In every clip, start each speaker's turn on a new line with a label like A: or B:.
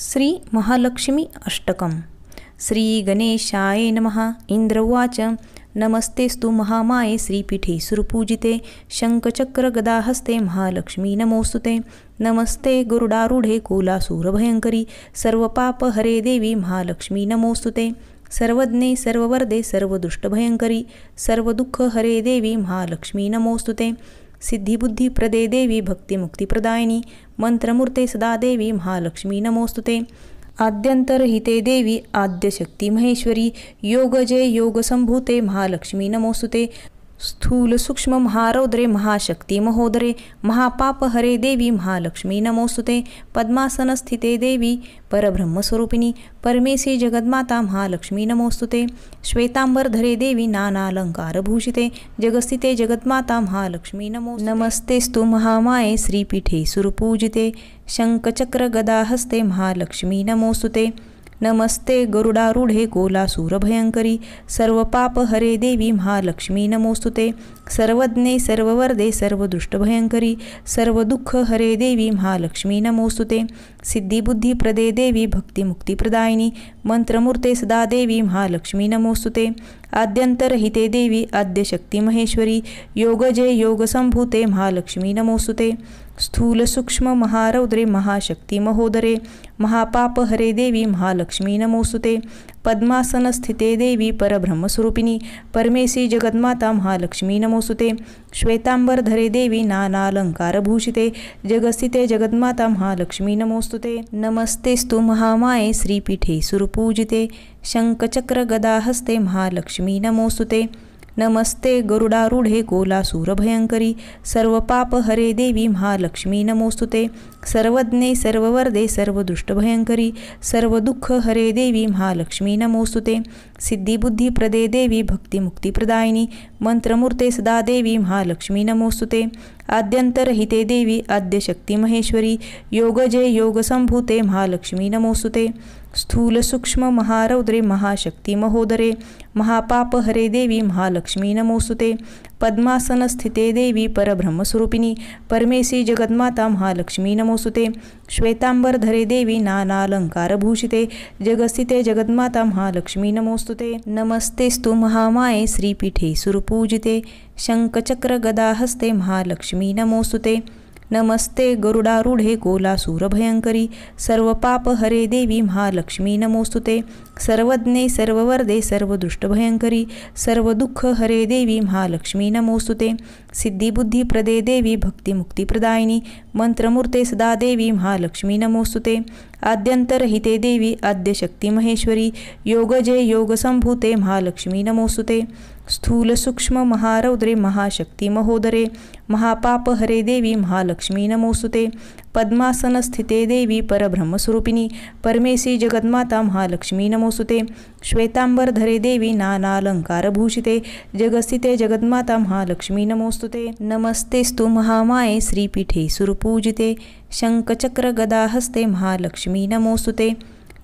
A: श्री महालक्ष्मी अष्टकम् गणेशाय नमः इंद्र उवाच नमस्तेस्तु महामाये श्रीपीठे सुरपूजिते गदाहस्ते महालक्ष्मी नमोऽस्तु नमस्ते गरुडारूढे कोलासूरभयङ्करी सर्वपापहरे देवी महालक्ष्मी नमोऽस्तु ते सर्वज्ञे सर्ववरदे सर्वदुष्टभयङ्करी सर्वदुःखहरे देवी महालक्ष्मी नमोस्तुते सिद्धिबुद्धि प्रदे देवी भक्ति मुक्ति प्रदायिनी मंत्रमूर्ते सदा देवी महालक्ष्मी नमोस्तुते आद्यंतरहिते देवी आद्यशक्ति महेश्वरी योगजे योग संभूते महालक्ष्मी नमोस्तुते स्थूल सूक्ष्म महारौद्रे महाशक्ति महोदरे महापाप हरे देवी महालक्ष्मी नमोस्तुते पद्मासन स्थिते देवी परब्रह्मस्वरूपिणी परमेशी जगद्माता महालक्ष्मी नमोस्तुते श्वेतांबरधरे देवी भूषिते जगस्थिते जगद्माता महालक्ष्मी नमो स्तु महामाये श्रीपीठे सुरपूजिते शङ्खचक्रगदाहस्ते महालक्ष्मी नमोस्तुते नमस्ते गरुडारूढे कोलासूरभयङ्करी सर्वपाप हरे देवी महालक्ष्मी नमोस्तुते सर्वज्ञे सर्ववरदे सर्वदुष्टभयंकरी सर्व दुःख हरे देवी महालक्ष्मी नमोस्तुते सिद्धिबुद्धिप्रदे देवी प्रदायिनी मंत्रमूर्ते सदा देवी महालक्ष्मी नमोस्तुते आद्यंतरहिते देवी आद्यशक्ती महेश्वरी योगजे योगसंभूते महालक्ष्मी नमोस्तुते स्थूल सूक्ष्म महारौद्रे महाशक्ति महोदरे महापाप हरे देवी महालक्ष्मी नमोस्तुते पद्मासन स्थिते देवी परब्रह्मस्वरूपिणी परमेशी जगन्माता महालक्ष्मी नमोसुते श्वेतांबरधरे देवी नानालंकारभूषिते जगस्थिते जगन्माता महालक्ष्मी नमोस्तुते नमस्तेस्तु महामाये श्रीपीठे सुरपूजिते शङ्खचक्रगदाहस्ते महालक्ष्मी नमोस्तुते नमस्ते गरुडारूढे गोलासूरभयङ्करी सर्वपापहरे देवी महालक्ष्मी नमोस्तुते सर्वज्ञे सर्ववर्दे सर्व दुष्टभयंकरी हरे देवी महालक्ष्मी नमोस्तुते सिद्धिबुद्धी प्रदे देवी भक्तिमुक्तिप्रदायिनी मंत्रमूर्ते सदा देवी महालक्ष्मी नमोस्तुते आद्यंतरहिते देवी आद्यशक्ती महेश्वरी योगजे योगसंभूते महालक्ष्मी नमोस्तुते स्थूल सूक्ष्म महारौद्रे महाशक्तीमहोदरे महापाप हरे देवी महालक्ष्मी नमोस्तुते पद्मासन स्थिते देवी परब्रह्मस्वरूपिणी परमेशी जगन्माता महालक्ष्मी नमोसुते श्वेतांबरधरे देवी नानालंकारभूषिते जगस्थिते जगन्माता महालक्ष्मी नमोस्तुते नमस्तेस्तु महामाये श्रीपीठे सुरपूजिते शङ्खचक्रगदाहस्ते महालक्ष्मी नमोस्तुते नमस्ते गरुडारूढे सर्व पाप हरे देवी महालक्ष्मी नमोस्तुते सर्वज्ञे सर्ववरदे सर्व सर्वदुःख हरे देवी महालक्ष्मी नमोस्तुते सिद्धि बुद्धि प्रदे देवी भक्ति मुक्ति प्रदायिनी मंत्रमूर्ते सदा देवी महालक्ष्मी नमोस्तुते आद्यंतरहिते देवी आद्य शक्ति महेश्वरी योगजे योग संभूते महालक्ष्मी नमोस्तुते स्थूल सूक्ष्म महारौद्रे महाशक्ति महोदरे महापाप हरे देवी महालक्ष्मी नमोस्तुते पद्मासन स्थिते देवी परब्रह्मस्वरूपिणी परमेशी जगन्माता महालक्ष्मी नमोसुते श्वेतांबरधरे देवी नानालंकारभूषिते जगस्थिते जगन्माता महालक्ष्मी नमोस्तुते नमस्तेस्तु महामाये श्रीपीठे सुरपूजिते शङ्खचक्रगदाहस्ते महालक्ष्मी नमोस्तुते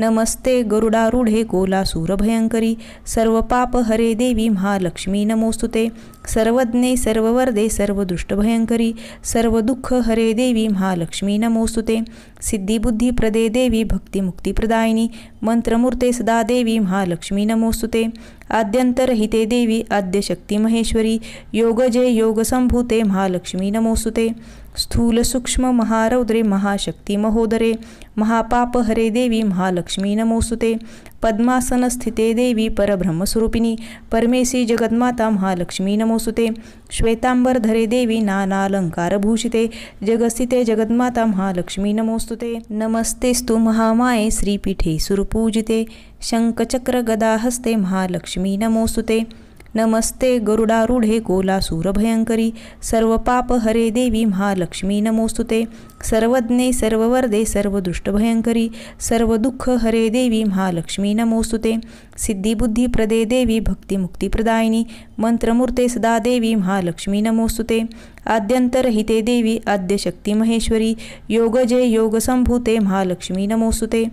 A: नमस्ते गरुडारूढे पाप हरे देवी महालक्ष्मी नमोस्तुते सर्वज्ञे सर्ववर्दे सर्वदुष्टभयङ्करी हरे देवी महालक्ष्मी नमोस्तुते सिद्धिबुद्धिप्रदे देवी प्रदायिनी मंत्रमूर्ते सदा देवी महालक्ष्मी नमोस्तुते आद्यंतरहिते देवी आद्यशक्तिमहेश्वरी योगजे योगसम्भूते महालक्ष्मी नमोस्तुते स्थूल सूक्ष्म महारौद्रे महोदरे महापाप हरे देवी महालक्ष्मी पद्मासन स्थिते देवी परब्रह्मस्वरूपिणी परमेशी जगन्माता महालक्ष्मी नमोसुते श्वेतांबरधरे देवी भूषिते जगस्थिते जगन्माता महालक्ष्मी नमोस्तुते नमस्तेस्तु महामाये श्रीपीठे सुरपूजिते गदाहस्ते महालक्ष्मी नमोस्तुते नमस्ते गरुडारूढे गोला सूरभयंकरी सर्व पाप हरे देवी महालक्ष्मी नमोस्तुते सर्वज्ञे सर्ववर्दे सर्वदुष्टभयंकरी सर्वदुःख हरे देवी महालक्ष्मी नमोस्तुते सिद्धिबुद्धी प्रदे देवी भक्तिमुक्तिप्रदायिनी मंत्रमूर्ते सदा देवी महालक्ष्मी नमोस्तुते आद्यंतरहिते देवी आद्यशक्तिमहेश्वरी महेश्वरी योगजे योगसंभूते महालक्ष्मी नमोस्तुते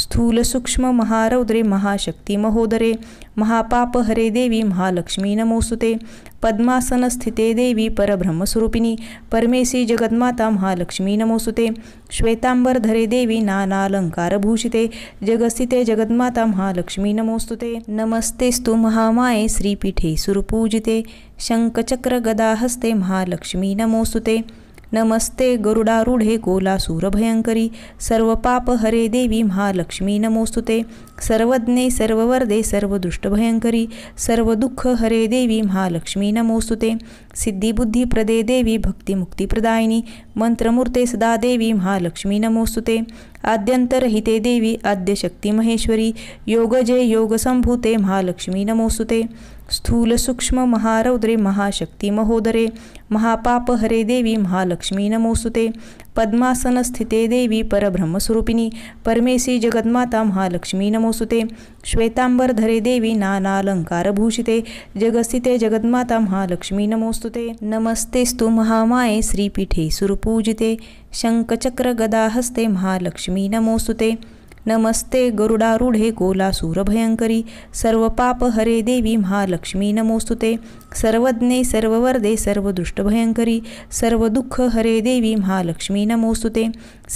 A: स्थूल सूक्ष्म महारौद्रे महोदरे महापाप हरे देवी महालक्ष्मी नमोस्तुते स्थिते देवी परब्रह्मस्वरूपिणी परमेशी जगन्माता महालक्ष्मी नमोस्तुते श्वेतांबरधरे देवी भूषिते जगस्थिते जगन्माता महालक्ष्मी नमोस्तुते स्तु महामाये श्रीपीठे सुरपूजिते गदाहस्ते महालक्ष्मी नमोस्तुते नमस्ते गरुडारूढे कोलासूरभयङ्करी हरे देवी महालक्ष्मी नमोस्तुते सर्वज्ञे सर्ववर्दे सर्वदुष्टभयङ्करी हरे देवी महालक्ष्मी नमोस्तुते सिद्धिबुद्धिप्रदे देवी भक्तिमुक्तिप्रदायिनी मंत्रमूर्ते सदा देवी महालक्ष्मी नमोस्तुते आद्यंतरहिते देवी आद्यशक्तिमहेश्वरी योगजे योगसम्भूते महालक्ष्मी नमोस्तुते स्थूल सूक्ष्म महारौद्रे महोदरे महापाप हरे देवी महालक्ष्मी पद्मासन स्थिते देवी परब्रह्मस्वरूपिणी परमेशी जगन्माता महालक्ष्मी नमोसुते श्वेतांबरधरे देवी भूषिते जगस्थिते जगन्माता महालक्ष्मी नमोस्तुते नमस्तेस्तु महामाये श्रीपीठे सुरपूजिते शङ्खचक्रगदाहस्ते महालक्ष्मी नमोस्तुते नमस्ते गरुडारूढे गोलासूरभयंकरी सर्व पाप हरे देवी महालक्ष्मी नमोस्तुते सर्वज्ञे सर्ववर्दे सर्वदुष्टभयंकरी सर्व हरे देवी महालक्ष्मी नमोस्तुते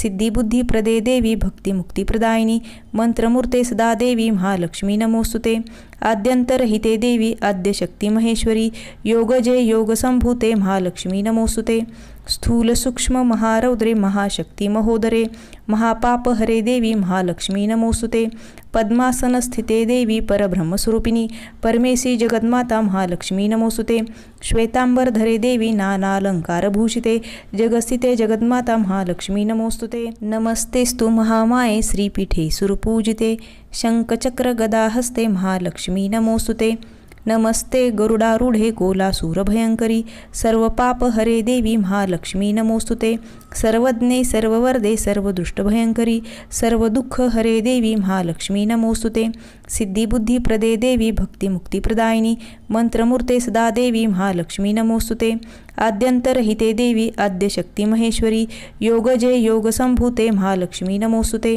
A: सिद्धिबुद्धिप्रदे देवी भक्तिमुक्तिप्रदायिनी मंत्रमूर्ते सदा देवी महालक्ष्मी नमोस्तुते आद्यंतरहिते देवी आद्यशक्तिमहेश्वरी महेश्वरी योगजे योगसंभूते महालक्ष्मी नमोस्तुते स्थूल सूक्ष्म महारौद्रे महोदरे महापाप हरे देवी महालक्ष्मी पद्मासन स्थिते देवी परब्रह्मस्वरूपिणी परमेशी जगन्माता महालक्ष्मी नमोसुते श्वेतांबरधरे देवी भूषिते जगस्थिते जगन्माता महालक्ष्मी नमोस्तुते स्तु महामाये श्रीपीठे सुरपूजिते गदाहस्ते महालक्ष्मी नमोस्तुते नमस्ते गरुडारूढे पाप हरे देवी महालक्ष्मी नमोस्तुते सर्वज्ञे सर्ववर्दे दुख हरे देवी महालक्ष्मी नमोस्तुते सिद्धिबुद्धिप्रदे देवी भक्तिमुक्तिप्रदायिनी मंत्रमूर्ते सदा देवी महालक्ष्मी नमोस्तुते आद्यंतरहिते देवी योग योगजे योगसम्भूते महालक्ष्मी नमोस्तुते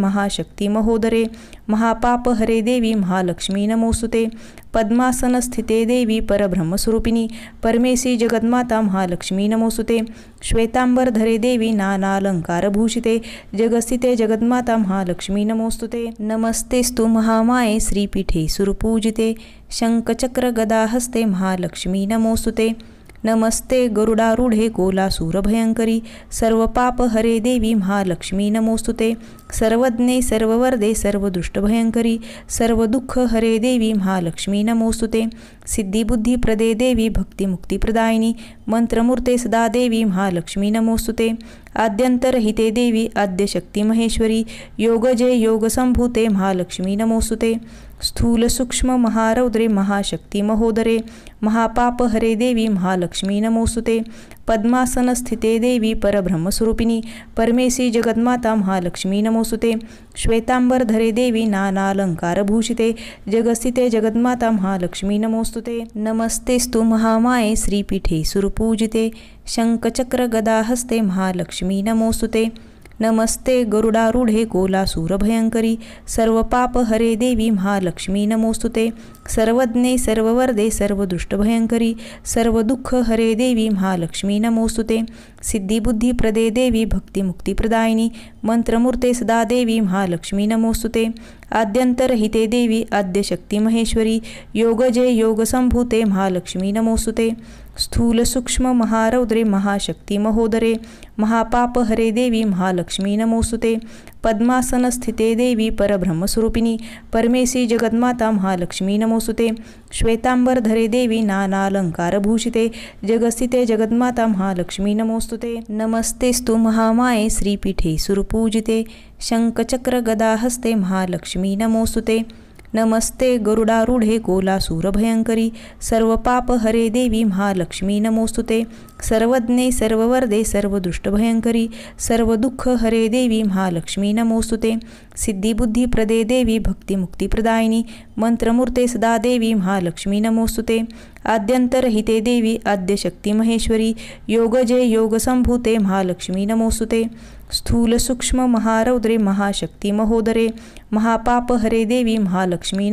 A: महाशक्ति महोदरे महापाप हरे देवी महालक्ष्मी नमोसुते पद्मासन स्थिते देवी परब्रह्मस्वरूपिणी परमेशी जगन्माता महालक्ष्मी नमोसुते श्वेतांबर धरे देवी नानालंकारभूषिते जगस्थिते जगन्माता महालक्ष्मी नमोस्तुते नमस्तेस्तु महामाये श्रीपीठे सुरपूजिते शङ्खचक्रगदाहस्ते महालक्ष्मी नमोस्तुते नमस्ते गरुडारूढे पाप हरे देवी महालक्ष्मी नमोस्तुते सर्वज्ञे सर्व दुख हरे देवी महालक्ष्मी नमोस्तुते सिद्धिबुद्धिप्रदे देवी प्रदायिनी मंत्रमूर्ते सदा देवी महालक्ष्मी नमोस्तुते आद्यन्तरहिते देवी आद्यशक्तिमहेश्वरी योग संभूते महालक्ष्मी नमोस्तुते महाशक्ति महोदरे महापाप हरे देवी महालक्ष्मी नमोसुते पद्मासन स्थिते देवी परब्रह्मस्वरूपिणी परमेशी जगन्माता महालक्ष्मी नमोसुते श्वेतांबर धरे देवी भूषिते जगस्थिते जगन्माता महालक्ष्मी नमोस्तुते नमस्तेस्तु महामाये श्रीपीठे सुरपूजिते शङ्खचक्रगदाहस्ते महालक्ष्मी नमोस्तुते नमस्ते गरुडारूढे पाप हरे देवी महालक्ष्मी नमोस्तुते सर्वज्ञे सर्ववर्दे दुख हरे देवी महालक्ष्मी नमोस्तुते सिद्धिबुद्धिप्रदे देवी भक्तिमुक्तिप्रदायिनी मंत्रमूर्ते सदा देवी महालक्ष्मी नमोस्तुते आद्यंतरहिते देवी योग योगजे योगसम्भूते महालक्ष्मी नमोस्तुते महाशक्ति महोदरे महापाप हरे देवी महालक्ष्मी नमोसुते पद्मासन स्थिते देवी परब्रह्मस्वरूपिणी परमेशी जगन्माता महालक्ष्मी श्वेतांबर श्वेतांबरधरे देवी नानालंकारभूषिते जगस्थिते जगन्माता महालक्ष्मी नमोस्तुते नमस्तेस्तु महामाये श्रीपीठे सुरपूजिते शङ्खचक्रगदाहस्ते महालक्ष्मी नमोस्तुते नमस्ते गरुडारूढे गोलासूरभयंकरी सर्व पाप हरे देवी महालक्ष्मी नमोस्तुते सर्वज्ञे सर्ववर्दे सर्वदुष्टभयंकरी सर्व हरे देवी महालक्ष्मी नमोस्तुते सिद्धिबुद्धिप्रदे देवी भक्तिमुक्तिप्रदायिनी मंत्रमूर्ते सदा देवी महालक्ष्मी नमोस्तुते आद्यंतरहिते देवी आद्यशक्तिमहेश्वरी महेश्वरी योगजे योगसंभूते महालक्ष्मी नमोस्तुते स्थूल सूक्ष्म महारौद्रे महोदरे महापाप हरे देवी महालक्ष्मी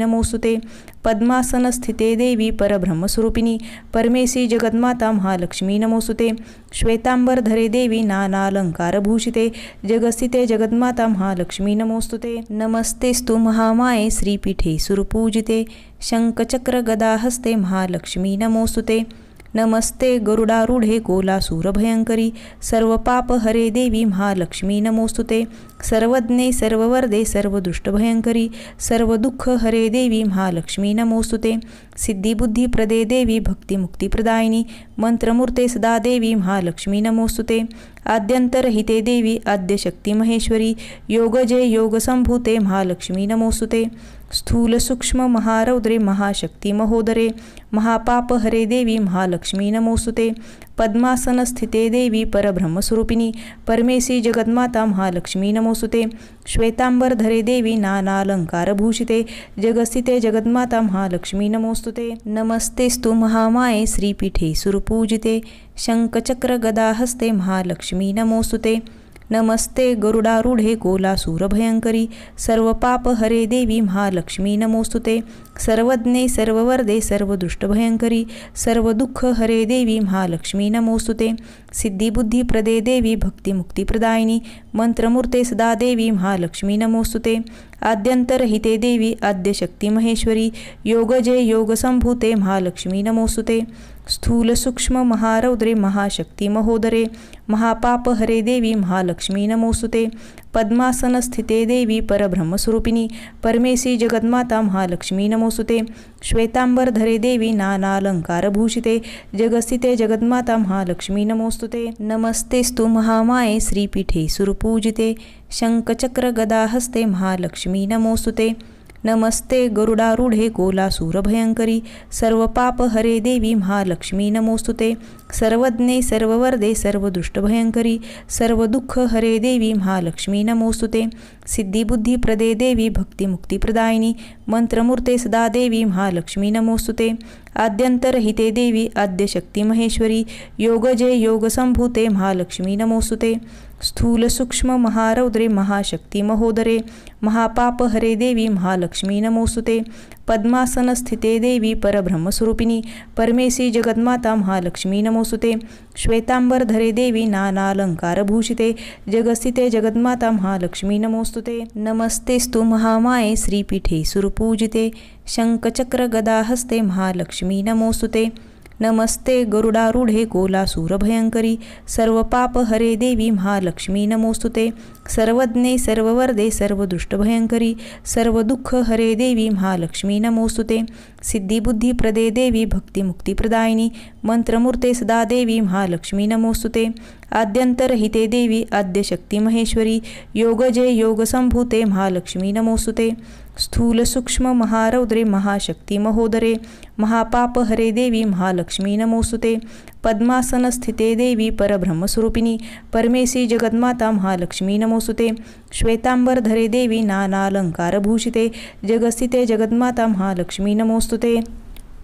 A: पद्मासन स्थिते देवी परब्रह्मस्वरूपिणी परमेशी जगन्माता महालक्ष्मी नमोस्तुते श्वेतांबरधरे देवी भूषिते जगस्थिते जगन्माता महालक्ष्मी नमोस्तुते नमस्तेस्तु महामाये श्रीपीठे सुरपूजिते शङ्खचक्रगदाहस्ते महालक्ष्मी नमोस्तुते नमस्ते गरुडारूढे गोलासूरभयंकरी सर्व पाप हरे देवी महालक्ष्मी नमोस्तुते सर्वज्ञे सर्ववर्दे सर्वदुष्टभयंकरी सर्वदुःख हरे देवी महालक्ष्मी नमोस्तुते सिद्धिबुद्धिप्रदे देवी भक्तिमुक्तिप्रदायिनी मंत्रमूर्ते सदा देवी महालक्ष्मी नमोस्तुते आद्यंतरहिते देवी आद्यशक्तिमहेश्वरी महेश्वरी योगजे योगसंभूते महालक्ष्मी नमोस्तुते स्थूल सूक्ष्म महोदरे महापाप हरे देवी महालक्ष्मी नमोस्तुते स्थिते देवी परब्रह्मस्वरूपिणी परमेशी जगन्माता महालक्ष्मी नमोस्तुते श्वेतांबरधरे देवी नानालंकारभूषिते जगस्थिते जगन्माता महालक्ष्मी नमोस्तुते नमस्तेस्तु महामाये श्रीपीठे सुरपूजिते शङ्खचक्रगदाहस्ते महालक्ष्मी नमोस्तुते नमस्ते गरुडारूढे गोलासूरभयंकरी सर्व पाप हरे देवी महालक्ष्मी नमोस्तुते सर्वज्ञे सर्ववर्दे सर्वदुष्टभयंकरी सर्व हरे देवी महालक्ष्मी नमोस्तुते सिद्धिबुद्धिप्रदे देवी भक्तिमुक्तिप्रदायिनी मंत्रमूर्ते सदा देवी महालक्ष्मी नमोस्तुते आद्यंतरहिते देवी आद्यशक्तिमहेश्वरी महेश्वरी योगजे योगसंभूते महालक्ष्मी नमोस्तुते स्थूल सूक्ष्म महारौद्रे महोदरे महापाप हरे देवी महालक्ष्मी पद्मासन स्थिते देवी परब्रह्मस्वरूपिणी परमेशी जगन्माता महालक्ष्मी नमोसुते श्वेतांबरधरे देवी भूषिते जगस्थिते जगन्माता महालक्ष्मी नमोस्तुते नमस्तेस्तु महामाये श्रीपीठे सुरपूजिते शङ्खचक्रगदाहस्ते महालक्ष्मी नमोस्तुते नमस्ते गरुडारूढे सर्व पाप हरे देवी महालक्ष्मी नमोस्तुते सर्वज्ञे सर्ववरदे सर्व सर्वदुःख हरे देवी महालक्ष्मी नमोस्तुते सिद्धि बुद्धि प्रदे देवी भक्ति मुक्ति प्रदायिनी मंत्रमूर्ते सदा देवी महालक्ष्मी नमोस्तुते आद्यंतरहिते देवी आद्य शक्ति महेश्वरी योगजे योग संभूते महालक्ष्मी नमोस्तुते स्थूल सूक्ष्म महारौद्रे महाशक्ति महोदरे महापाप हरे देवी महालक्ष्मी नमोस्तुते पद्मासन स्थिते देवी परब्रह्मस्वरूपिणी परमेशी जगन्माता महालक्ष्मी नमोसुते श्वेतांबरधरे देवी नानालंकारभूषिते जगस्थिते जगन्माता महालक्ष्मी नमोस्तुते नमस्तेस्तु महामाये श्रीपीठे सुरपूजिते शङ्खचक्रगदाहस्ते महालक्ष्मी नमोस्तुते नमस्ते गरुडारूढे पाप हरे देवी महालक्ष्मी नमोस्तुते सर्वज्ञे सर्व सर्वदुष्टभयङ्करी हरे देवी महालक्ष्मी नमोस्तुते सिद्धिबुद्धि प्रदे देवी भक्ति मुक्ति प्रदायिनी मंत्रमूर्ते सदा देवी महालक्ष्मी नमोस्तुते आद्यंतरहिते देवी आद्य शक्ति महेश्वरी जय योग संभूते महालक्ष्मी नमोस्तुते स्थूल सूक्ष्म महारौद्रे महाशक्ति महोदरे महापाप हरे देवी महालक्ष्मी नमोस्तुते पद्मासन स्थिते देवी परब्रह्मस्वरूपिणी परमेशी जगन्माता महालक्ष्मी नमोसुते श्वेतांबरधरे देवी भूषिते जगस्थिते जगन्माता महालक्ष्मी नमोस्तुते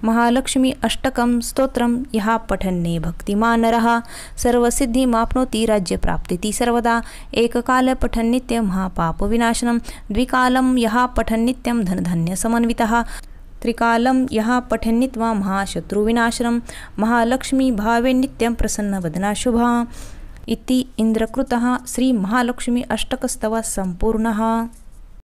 A: महालक्ष्मी अष्टकम स्तोत्रम यहाँ पठन्ने भक्तिमान रहा सर्वसिद्धि राज्य प्राप्ति सर्वदा एक काल पठन नित्य महापाप विनाशनम द्विकालम यहाँ पठन नित्यम धनधन्य समन्विता त्रिकालं यः पठन्नित्वा महाशत्रुविनाशनं महालक्ष्मी भावे नित्यम नित्यं प्रसन्नवदनाशुभा इति श्री महालक्ष्मी अष्टकस्तव सम्पूर्णः